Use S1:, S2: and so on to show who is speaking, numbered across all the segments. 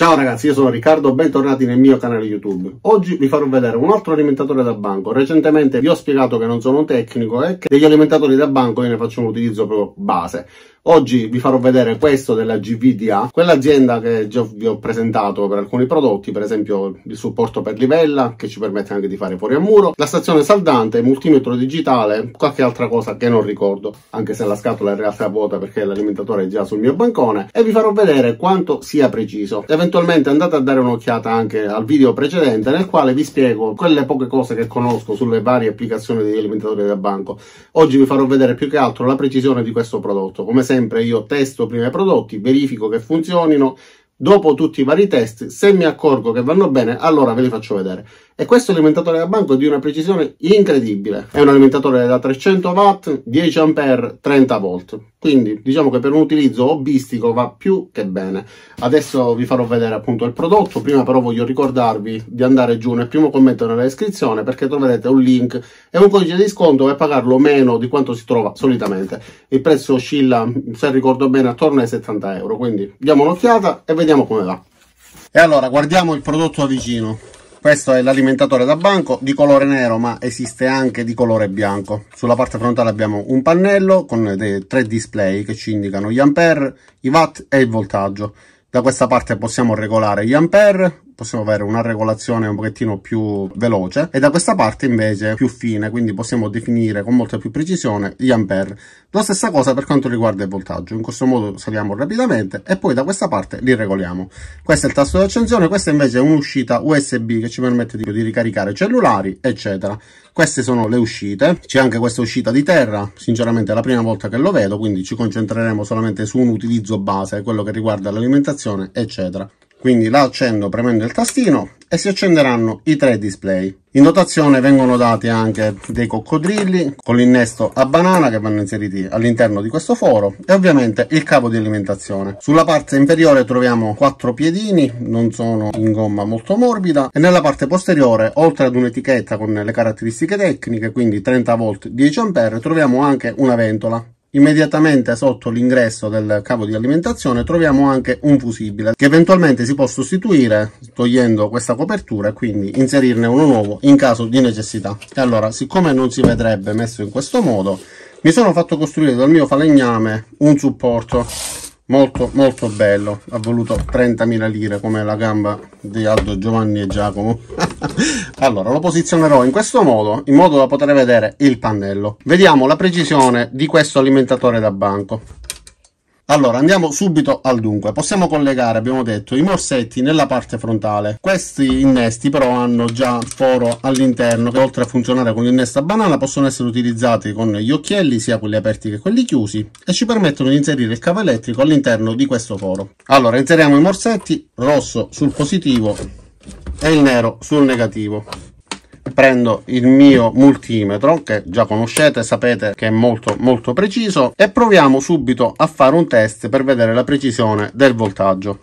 S1: Ciao ragazzi, io sono Riccardo, bentornati nel mio canale YouTube. Oggi vi farò vedere un altro alimentatore da banco. Recentemente vi ho spiegato che non sono un tecnico e che degli alimentatori da banco io ne faccio un utilizzo proprio base. Oggi vi farò vedere questo della GVDA, quell'azienda che già vi ho presentato per alcuni prodotti, per esempio il supporto per livella che ci permette anche di fare fuori a muro, la stazione saldante, multimetro digitale, qualche altra cosa che non ricordo, anche se la scatola in realtà è vuota perché l'alimentatore è già sul mio bancone e vi farò vedere quanto sia preciso. Eventualmente andate a dare un'occhiata anche al video precedente nel quale vi spiego quelle poche cose che conosco sulle varie applicazioni degli alimentatori da banco. Oggi vi farò vedere più che altro la precisione di questo prodotto. Come sempre sempre io testo prima i prodotti, verifico che funzionino, dopo tutti i vari test, se mi accorgo che vanno bene, allora ve li faccio vedere. E questo alimentatore da banco è di una precisione incredibile. È un alimentatore da 300 watt, 10 ampere, 30 volt. Quindi diciamo che per un utilizzo hobbistico va più che bene. Adesso vi farò vedere appunto il prodotto, prima però voglio ricordarvi di andare giù nel primo commento nella descrizione perché troverete un link e un codice di sconto per pagarlo meno di quanto si trova solitamente. Il prezzo oscilla, se ricordo bene, attorno ai 70 euro, quindi diamo un'occhiata e vediamo come va. E allora guardiamo il prodotto da vicino questo è l'alimentatore da banco di colore nero ma esiste anche di colore bianco sulla parte frontale abbiamo un pannello con dei tre display che ci indicano gli ampere i watt e il voltaggio da questa parte possiamo regolare gli ampere possiamo avere una regolazione un pochettino più veloce e da questa parte invece più fine quindi possiamo definire con molta più precisione gli ampere la stessa cosa per quanto riguarda il voltaggio in questo modo saliamo rapidamente e poi da questa parte li regoliamo questo è il tasto di accensione questa invece è un'uscita usb che ci permette di, di ricaricare cellulari eccetera queste sono le uscite c'è anche questa uscita di terra sinceramente è la prima volta che lo vedo quindi ci concentreremo solamente su un utilizzo base quello che riguarda l'alimentazione eccetera quindi la accendo premendo il tastino e si accenderanno i tre display. In dotazione vengono dati anche dei coccodrilli con l'innesto a banana che vanno inseriti all'interno di questo foro e ovviamente il cavo di alimentazione. Sulla parte inferiore troviamo quattro piedini, non sono in gomma molto morbida e nella parte posteriore oltre ad un'etichetta con le caratteristiche tecniche quindi 30 volt 10A troviamo anche una ventola Immediatamente sotto l'ingresso del cavo di alimentazione troviamo anche un fusibile che eventualmente si può sostituire togliendo questa copertura e quindi inserirne uno nuovo in caso di necessità. E allora, siccome non si vedrebbe messo in questo modo, mi sono fatto costruire dal mio falegname un supporto molto molto bello ha voluto 30.000 lire come la gamba di Aldo Giovanni e Giacomo allora lo posizionerò in questo modo in modo da poter vedere il pannello vediamo la precisione di questo alimentatore da banco allora, andiamo subito al dunque. Possiamo collegare, abbiamo detto, i morsetti nella parte frontale. Questi innesti però hanno già foro all'interno che oltre a funzionare con l'innesto a banana possono essere utilizzati con gli occhielli, sia quelli aperti che quelli chiusi, e ci permettono di inserire il cavo elettrico all'interno di questo foro. Allora, inseriamo i morsetti, rosso sul positivo e il nero sul negativo prendo il mio multimetro che già conoscete sapete che è molto molto preciso e proviamo subito a fare un test per vedere la precisione del voltaggio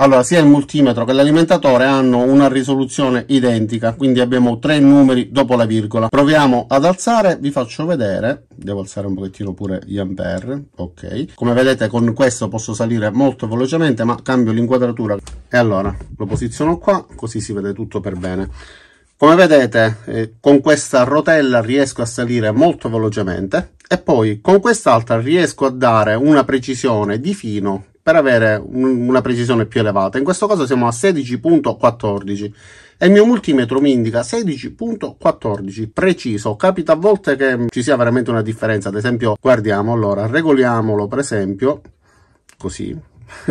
S1: allora, sia il multimetro che l'alimentatore hanno una risoluzione identica, quindi abbiamo tre numeri dopo la virgola. Proviamo ad alzare, vi faccio vedere, devo alzare un pochettino pure gli ampere, ok. Come vedete con questo posso salire molto velocemente, ma cambio l'inquadratura. E allora, lo posiziono qua, così si vede tutto per bene. Come vedete eh, con questa rotella riesco a salire molto velocemente e poi con quest'altra riesco a dare una precisione di fino per avere un, una precisione più elevata. In questo caso siamo a 16.14 e il mio multimetro mi indica 16.14, preciso. Capita a volte che ci sia veramente una differenza, ad esempio guardiamo, allora regoliamolo per esempio così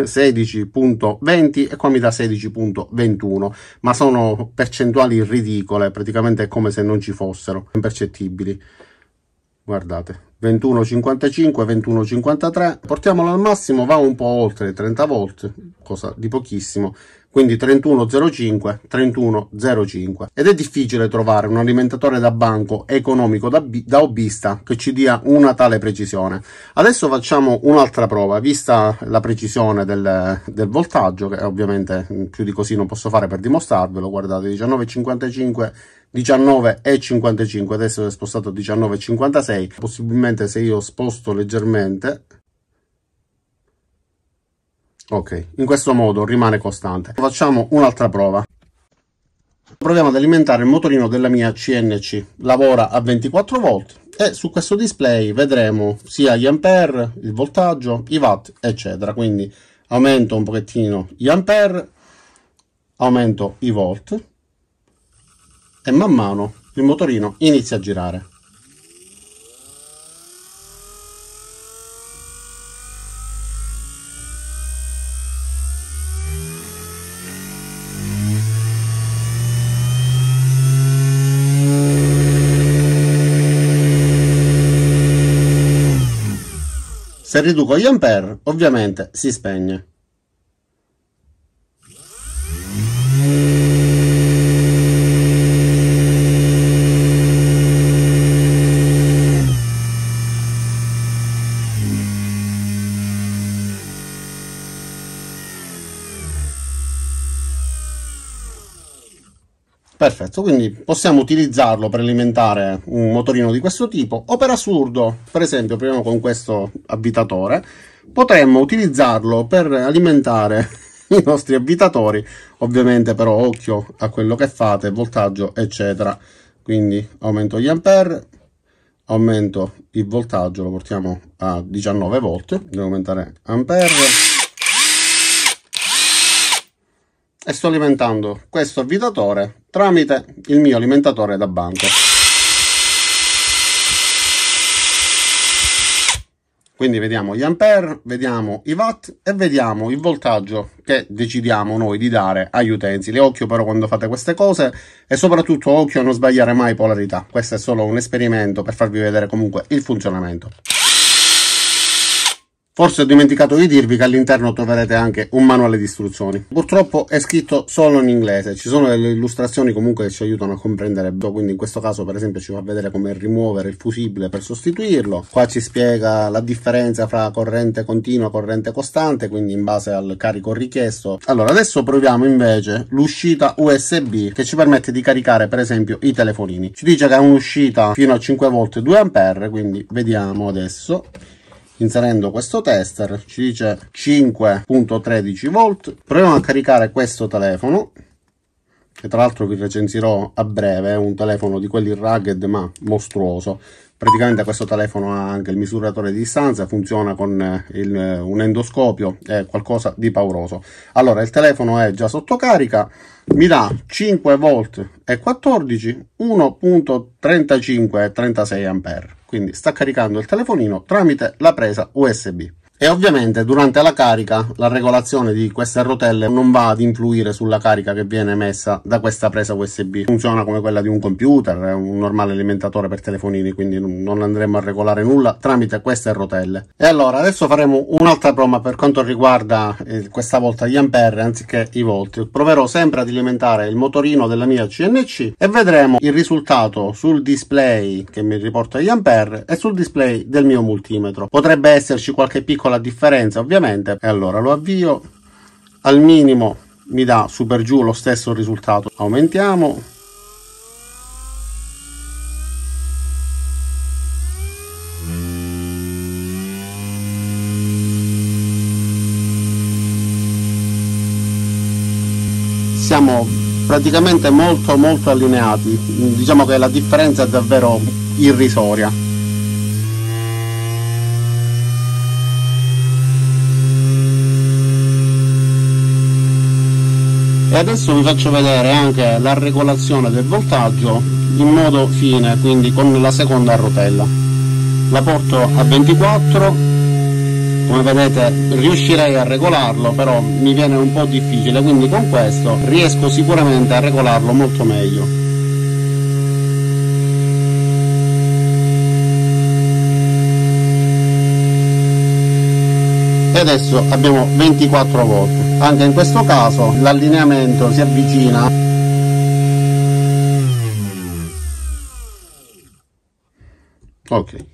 S1: 16.20 e qua mi dà 16.21, ma sono percentuali ridicole, praticamente è come se non ci fossero, impercettibili. Guardate, 21,55, 21,53, portiamolo al massimo, va un po' oltre 30 volt, cosa di pochissimo, quindi 3105 3105 ed è difficile trovare un alimentatore da banco economico da, da hobbista che ci dia una tale precisione adesso facciamo un'altra prova vista la precisione del, del, voltaggio che ovviamente mm, più di così non posso fare per dimostrarvelo guardate 1955 19,55 adesso è spostato 19,56 possibilmente se io sposto leggermente ok in questo modo rimane costante facciamo un'altra prova proviamo ad alimentare il motorino della mia CNC lavora a 24 volt e su questo display vedremo sia gli ampere il voltaggio i watt eccetera quindi aumento un pochettino gli ampere aumento i volt e man mano il motorino inizia a girare Se riduco gli ampere, ovviamente si spegne. Perfetto, quindi possiamo utilizzarlo per alimentare un motorino di questo tipo o per assurdo, per esempio proviamo con questo avvitatore, potremmo utilizzarlo per alimentare i nostri avvitatori, ovviamente però occhio a quello che fate, voltaggio eccetera, quindi aumento gli ampere, aumento il voltaggio, lo portiamo a 19 volt, devo aumentare ampere e sto alimentando questo avvitatore tramite il mio alimentatore da banco. Quindi vediamo gli ampere, vediamo i watt e vediamo il voltaggio che decidiamo noi di dare agli utensili. Occhio però quando fate queste cose e soprattutto occhio a non sbagliare mai polarità. Questo è solo un esperimento per farvi vedere comunque il funzionamento. Forse ho dimenticato di dirvi che all'interno troverete anche un manuale di istruzioni. Purtroppo è scritto solo in inglese, ci sono delle illustrazioni comunque che ci aiutano a comprendere, quindi in questo caso per esempio ci fa vedere come rimuovere il fusibile per sostituirlo. Qua ci spiega la differenza fra corrente continua e corrente costante, quindi in base al carico richiesto. Allora adesso proviamo invece l'uscita USB che ci permette di caricare per esempio i telefonini. Ci dice che è un'uscita fino a 5 volt 2 A, quindi vediamo adesso inserendo questo tester ci dice 5.13 volt proviamo a caricare questo telefono che tra l'altro vi recensirò a breve, è un telefono di quelli rugged ma mostruoso. Praticamente questo telefono ha anche il misuratore di distanza, funziona con eh, il, eh, un endoscopio, è qualcosa di pauroso. Allora, il telefono è già sotto carica, mi dà 5 volt e 14, 1.35 e 36 A, quindi sta caricando il telefonino tramite la presa USB e ovviamente durante la carica la regolazione di queste rotelle non va ad influire sulla carica che viene messa da questa presa USB. Funziona come quella di un computer, un normale alimentatore per telefonini, quindi non andremo a regolare nulla tramite queste rotelle. E allora adesso faremo un'altra prova per quanto riguarda eh, questa volta gli ampere anziché i volt. Proverò sempre ad alimentare il motorino della mia CNC e vedremo il risultato sul display che mi riporta gli ampere e sul display del mio multimetro. Potrebbe esserci qualche piccola piccola differenza ovviamente e allora lo avvio al minimo mi dà su per giù lo stesso risultato aumentiamo siamo praticamente molto molto allineati diciamo che la differenza è davvero irrisoria e adesso vi faccio vedere anche la regolazione del voltaggio in modo fine quindi con la seconda rotella la porto a 24 come vedete riuscirei a regolarlo però mi viene un po' difficile quindi con questo riesco sicuramente a regolarlo molto meglio e adesso abbiamo 24 volt anche in questo caso l'allineamento si avvicina ok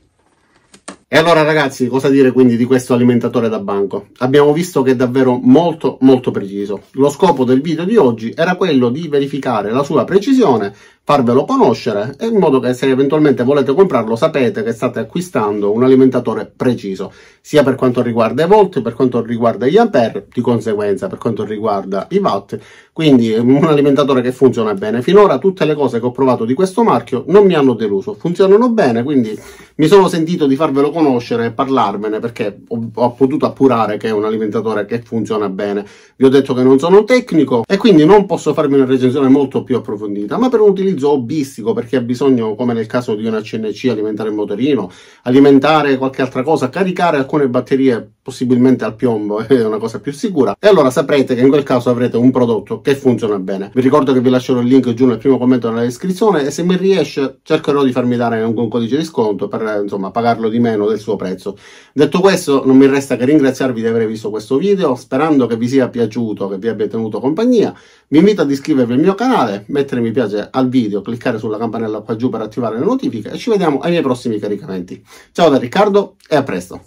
S1: e allora ragazzi cosa dire quindi di questo alimentatore da banco? Abbiamo visto che è davvero molto molto preciso. Lo scopo del video di oggi era quello di verificare la sua precisione farvelo conoscere in modo che se eventualmente volete comprarlo sapete che state acquistando un alimentatore preciso sia per quanto riguarda i volt per quanto riguarda gli ampere di conseguenza per quanto riguarda i watt quindi mm, un alimentatore che funziona bene finora tutte le cose che ho provato di questo marchio non mi hanno deluso funzionano bene quindi mi sono sentito di farvelo conoscere e parlarmene perché ho, ho potuto appurare che è un alimentatore che funziona bene vi ho detto che non sono tecnico e quindi non posso farmi una recensione molto più approfondita ma per un utilizzo utilizzo hobbistico perché ha bisogno, come nel caso di una CNC, alimentare il motorino, alimentare qualche altra cosa, caricare alcune batterie possibilmente al piombo è una cosa più sicura e allora saprete che in quel caso avrete un prodotto che funziona bene vi ricordo che vi lascerò il link giù nel primo commento nella descrizione e se mi riesce cercherò di farmi dare un, un codice di sconto per eh, insomma pagarlo di meno del suo prezzo detto questo non mi resta che ringraziarvi di aver visto questo video sperando che vi sia piaciuto che vi abbia tenuto compagnia vi invito ad iscrivervi al mio canale mettere mi piace al video cliccare sulla campanella qua giù per attivare le notifiche e ci vediamo ai miei prossimi caricamenti ciao da Riccardo e a presto